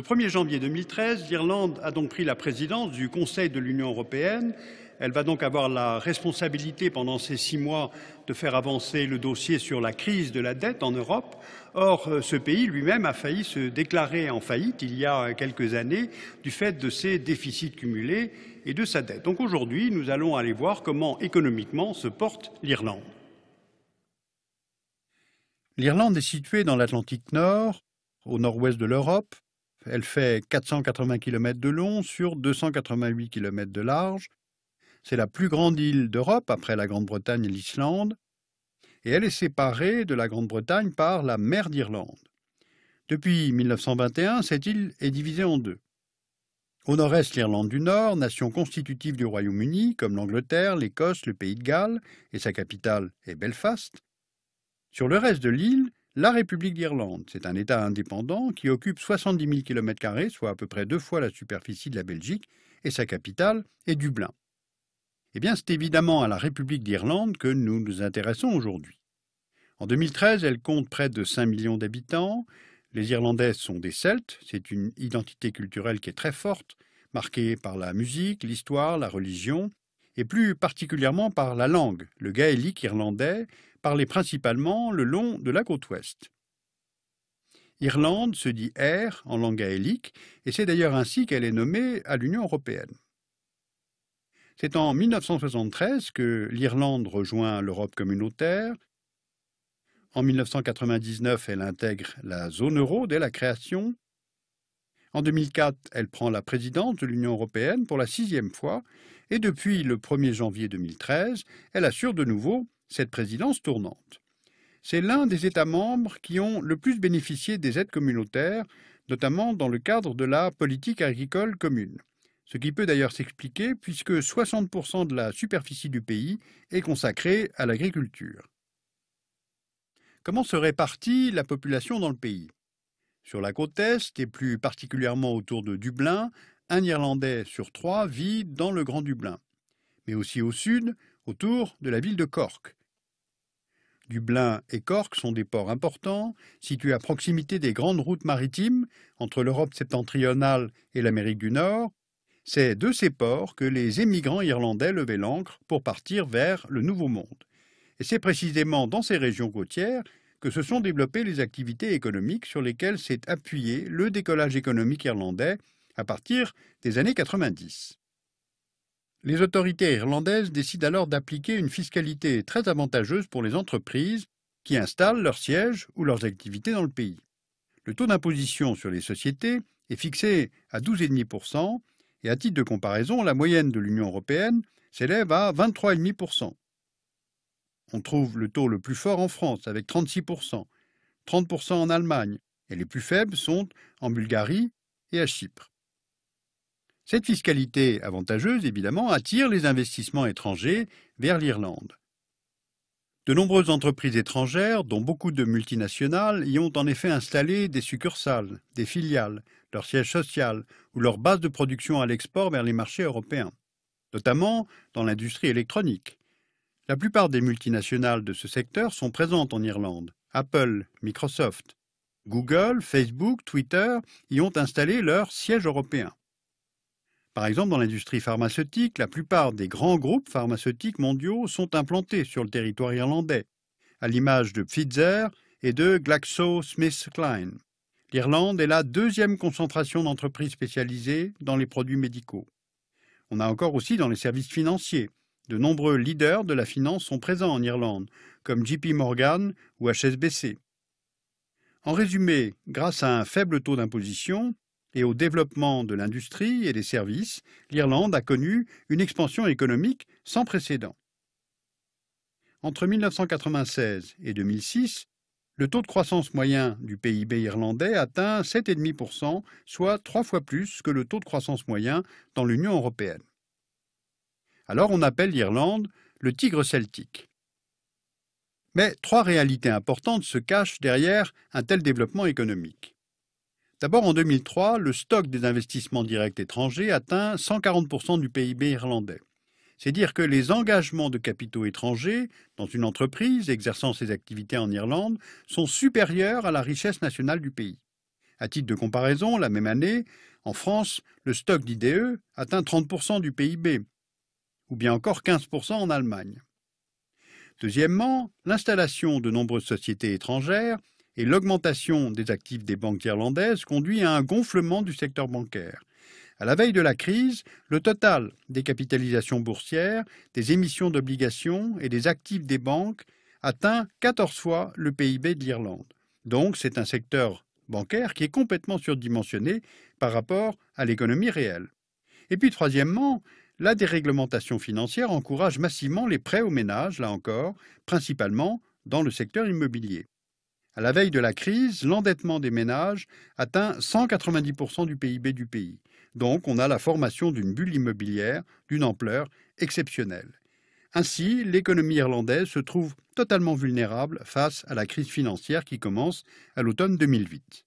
Le 1er janvier 2013, l'Irlande a donc pris la présidence du Conseil de l'Union européenne. Elle va donc avoir la responsabilité pendant ces six mois de faire avancer le dossier sur la crise de la dette en Europe. Or, euh, ce pays lui-même a failli se déclarer en faillite il y a quelques années du fait de ses déficits cumulés et de sa dette. Donc aujourd'hui, nous allons aller voir comment économiquement se porte l'Irlande. L'Irlande est située dans l'Atlantique Nord, au nord-ouest de l'Europe, elle fait 480 km de long sur 288 km de large. C'est la plus grande île d'Europe après la Grande-Bretagne et l'Islande. Et elle est séparée de la Grande-Bretagne par la mer d'Irlande. Depuis 1921, cette île est divisée en deux. Au nord-est, l'Irlande du Nord, nation constitutive du Royaume-Uni, comme l'Angleterre, l'Écosse, le Pays de Galles, et sa capitale est Belfast. Sur le reste de l'île, la République d'Irlande. C'est un État indépendant qui occupe 70 000 km, soit à peu près deux fois la superficie de la Belgique, et sa capitale est Dublin. Eh bien, c'est évidemment à la République d'Irlande que nous nous intéressons aujourd'hui. En 2013, elle compte près de 5 millions d'habitants. Les Irlandais sont des Celtes, c'est une identité culturelle qui est très forte, marquée par la musique, l'histoire, la religion, et plus particulièrement par la langue, le gaélique irlandais, parlée principalement le long de la côte ouest. Irlande se dit R en langue gaélique, et c'est d'ailleurs ainsi qu'elle est nommée à l'Union européenne. C'est en 1973 que l'Irlande rejoint l'Europe communautaire. En 1999, elle intègre la zone euro dès la création. En 2004, elle prend la présidence de l'Union européenne pour la sixième fois, et depuis le 1er janvier 2013, elle assure de nouveau cette présidence tournante. C'est l'un des États membres qui ont le plus bénéficié des aides communautaires, notamment dans le cadre de la politique agricole commune. Ce qui peut d'ailleurs s'expliquer puisque 60% de la superficie du pays est consacrée à l'agriculture. Comment se répartit la population dans le pays Sur la côte Est, et plus particulièrement autour de Dublin, un Irlandais sur trois vit dans le Grand Dublin, mais aussi au sud, autour de la ville de Cork, Dublin et Cork sont des ports importants, situés à proximité des grandes routes maritimes entre l'Europe septentrionale et l'Amérique du Nord. C'est de ces ports que les émigrants irlandais levaient l'ancre pour partir vers le Nouveau Monde. Et c'est précisément dans ces régions côtières que se sont développées les activités économiques sur lesquelles s'est appuyé le décollage économique irlandais à partir des années 90. Les autorités irlandaises décident alors d'appliquer une fiscalité très avantageuse pour les entreprises qui installent leur siège ou leurs activités dans le pays. Le taux d'imposition sur les sociétés est fixé à 12,5% et à titre de comparaison, la moyenne de l'Union européenne s'élève à 23,5%. On trouve le taux le plus fort en France avec 36%, 30% en Allemagne et les plus faibles sont en Bulgarie et à Chypre. Cette fiscalité avantageuse, évidemment, attire les investissements étrangers vers l'Irlande. De nombreuses entreprises étrangères, dont beaucoup de multinationales, y ont en effet installé des succursales, des filiales, leur siège social ou leur base de production à l'export vers les marchés européens, notamment dans l'industrie électronique. La plupart des multinationales de ce secteur sont présentes en Irlande. Apple, Microsoft, Google, Facebook, Twitter y ont installé leur siège européen. Par exemple, dans l'industrie pharmaceutique, la plupart des grands groupes pharmaceutiques mondiaux sont implantés sur le territoire irlandais, à l'image de Pfizer et de GlaxoSmithKline. L'Irlande est la deuxième concentration d'entreprises spécialisées dans les produits médicaux. On a encore aussi dans les services financiers. De nombreux leaders de la finance sont présents en Irlande, comme JP Morgan ou HSBC. En résumé, grâce à un faible taux d'imposition, et au développement de l'industrie et des services, l'Irlande a connu une expansion économique sans précédent. Entre 1996 et 2006, le taux de croissance moyen du PIB irlandais atteint 7,5%, soit trois fois plus que le taux de croissance moyen dans l'Union européenne. Alors on appelle l'Irlande le tigre celtique. Mais trois réalités importantes se cachent derrière un tel développement économique. D'abord, en 2003, le stock des investissements directs étrangers atteint 140% du PIB irlandais. C'est dire que les engagements de capitaux étrangers dans une entreprise exerçant ses activités en Irlande sont supérieurs à la richesse nationale du pays. À titre de comparaison, la même année, en France, le stock d'IDE atteint 30% du PIB, ou bien encore 15% en Allemagne. Deuxièmement, l'installation de nombreuses sociétés étrangères et l'augmentation des actifs des banques irlandaises conduit à un gonflement du secteur bancaire. À la veille de la crise, le total des capitalisations boursières, des émissions d'obligations et des actifs des banques atteint 14 fois le PIB de l'Irlande. Donc c'est un secteur bancaire qui est complètement surdimensionné par rapport à l'économie réelle. Et puis troisièmement, la déréglementation financière encourage massivement les prêts aux ménages, là encore, principalement dans le secteur immobilier. À la veille de la crise, l'endettement des ménages atteint 190% du PIB du pays. Donc on a la formation d'une bulle immobilière d'une ampleur exceptionnelle. Ainsi, l'économie irlandaise se trouve totalement vulnérable face à la crise financière qui commence à l'automne 2008.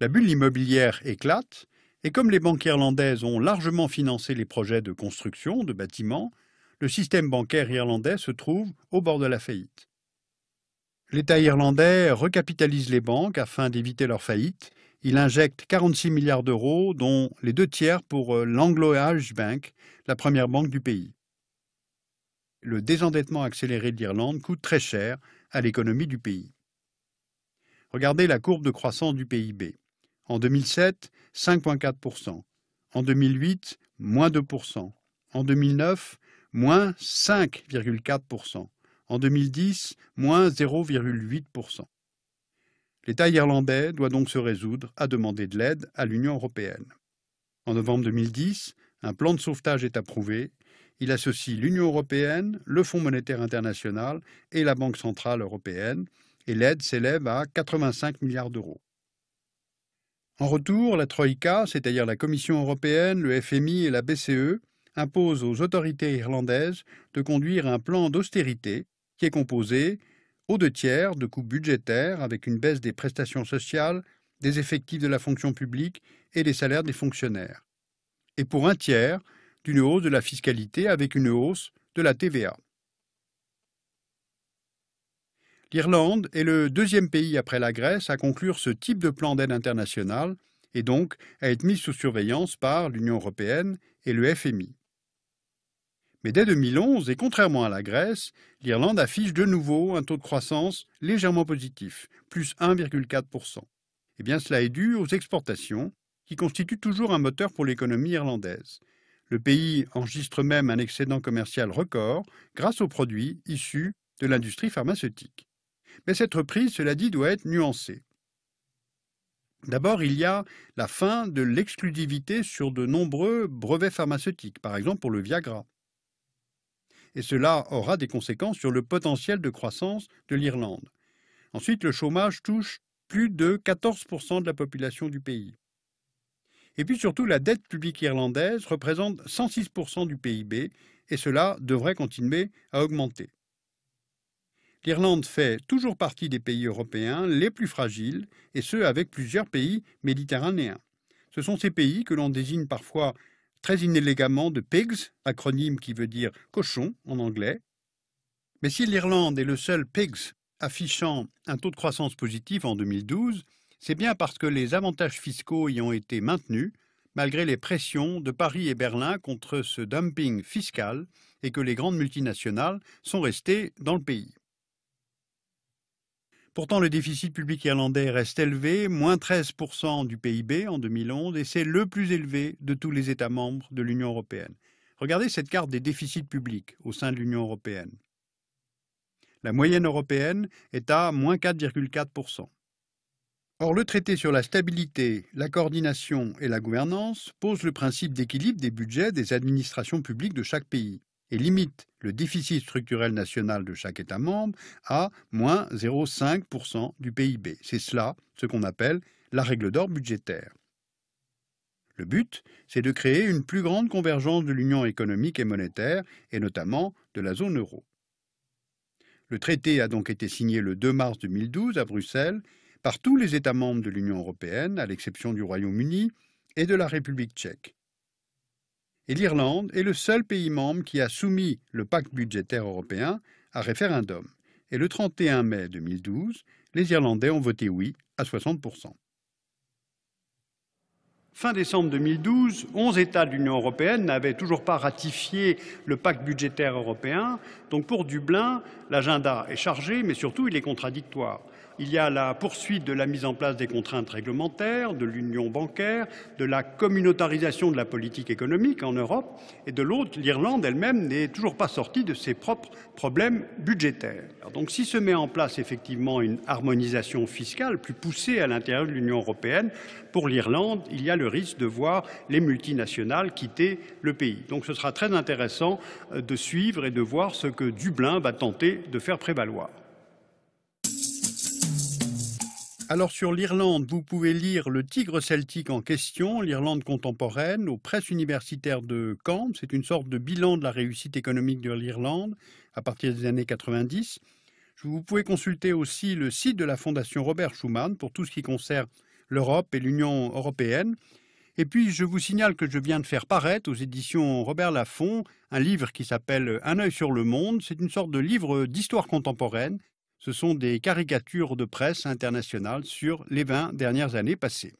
La bulle immobilière éclate, et comme les banques irlandaises ont largement financé les projets de construction de bâtiments, le système bancaire irlandais se trouve au bord de la faillite. L'État irlandais recapitalise les banques afin d'éviter leur faillite. Il injecte 46 milliards d'euros, dont les deux tiers pour euh, l'Anglo-Irish Bank, la première banque du pays. Le désendettement accéléré de l'Irlande coûte très cher à l'économie du pays. Regardez la courbe de croissance du PIB. En 2007, 5,4%. En 2008, moins 2%. En 2009, moins 5,4% en 2010, moins 0,8%. L'État irlandais doit donc se résoudre à demander de l'aide à l'Union européenne. En novembre 2010, un plan de sauvetage est approuvé. Il associe l'Union européenne, le Fonds monétaire international et la Banque centrale européenne, et l'aide s'élève à 85 milliards d'euros. En retour, la Troïka, c'est-à-dire la Commission européenne, le FMI et la BCE, impose aux autorités irlandaises de conduire un plan d'austérité qui est composé aux deux tiers de coûts budgétaires avec une baisse des prestations sociales, des effectifs de la fonction publique et des salaires des fonctionnaires, et pour un tiers d'une hausse de la fiscalité avec une hausse de la TVA. L'Irlande est le deuxième pays après la Grèce à conclure ce type de plan d'aide internationale et donc à être mis sous surveillance par l'Union européenne et le FMI. Mais dès 2011, et contrairement à la Grèce, l'Irlande affiche de nouveau un taux de croissance légèrement positif, plus 1,4%. Eh bien, cela est dû aux exportations, qui constituent toujours un moteur pour l'économie irlandaise. Le pays enregistre même un excédent commercial record grâce aux produits issus de l'industrie pharmaceutique. Mais cette reprise, cela dit, doit être nuancée. D'abord, il y a la fin de l'exclusivité sur de nombreux brevets pharmaceutiques, par exemple pour le Viagra et cela aura des conséquences sur le potentiel de croissance de l'Irlande. Ensuite, le chômage touche plus de 14% de la population du pays. Et puis surtout, la dette publique irlandaise représente 106% du PIB et cela devrait continuer à augmenter. L'Irlande fait toujours partie des pays européens les plus fragiles et ce avec plusieurs pays méditerranéens. Ce sont ces pays que l'on désigne parfois très inélégamment de pigs, acronyme qui veut dire cochon en anglais. Mais si l'Irlande est le seul pigs affichant un taux de croissance positif en 2012, c'est bien parce que les avantages fiscaux y ont été maintenus, malgré les pressions de Paris et Berlin contre ce dumping fiscal et que les grandes multinationales sont restées dans le pays. Pourtant, le déficit public irlandais reste élevé, moins 13% du PIB en 2011, et c'est le plus élevé de tous les États membres de l'Union européenne. Regardez cette carte des déficits publics au sein de l'Union européenne. La moyenne européenne est à moins 4,4%. Or, le traité sur la stabilité, la coordination et la gouvernance pose le principe d'équilibre des budgets des administrations publiques de chaque pays et limite le déficit structurel national de chaque État membre à moins 0,5% du PIB. C'est cela ce qu'on appelle la règle d'or budgétaire. Le but, c'est de créer une plus grande convergence de l'union économique et monétaire, et notamment de la zone euro. Le traité a donc été signé le 2 mars 2012 à Bruxelles par tous les États membres de l'Union européenne, à l'exception du Royaume-Uni et de la République tchèque et l'Irlande est le seul pays membre qui a soumis le pacte budgétaire européen à référendum. Et le 31 mai 2012, les Irlandais ont voté oui à 60%. Fin décembre 2012, 11 États de l'Union européenne n'avaient toujours pas ratifié le pacte budgétaire européen. Donc pour Dublin, l'agenda est chargé, mais surtout il est contradictoire il y a la poursuite de la mise en place des contraintes réglementaires, de l'union bancaire, de la communautarisation de la politique économique en Europe, et de l'autre, l'Irlande elle-même n'est toujours pas sortie de ses propres problèmes budgétaires. Donc si se met en place effectivement une harmonisation fiscale plus poussée à l'intérieur de l'Union européenne, pour l'Irlande, il y a le risque de voir les multinationales quitter le pays. Donc ce sera très intéressant euh, de suivre et de voir ce que Dublin va tenter de faire prévaloir. Alors sur l'Irlande, vous pouvez lire Le Tigre celtique en question, l'Irlande contemporaine, aux presses universitaires de Caen. C'est une sorte de bilan de la réussite économique de l'Irlande à partir des années 90. Vous pouvez consulter aussi le site de la Fondation Robert Schuman pour tout ce qui concerne l'Europe et l'Union européenne. Et puis, je vous signale que je viens de faire paraître aux éditions Robert Laffont un livre qui s'appelle Un œil sur le monde. C'est une sorte de livre d'histoire contemporaine ce sont des caricatures de presse internationale sur les 20 dernières années passées.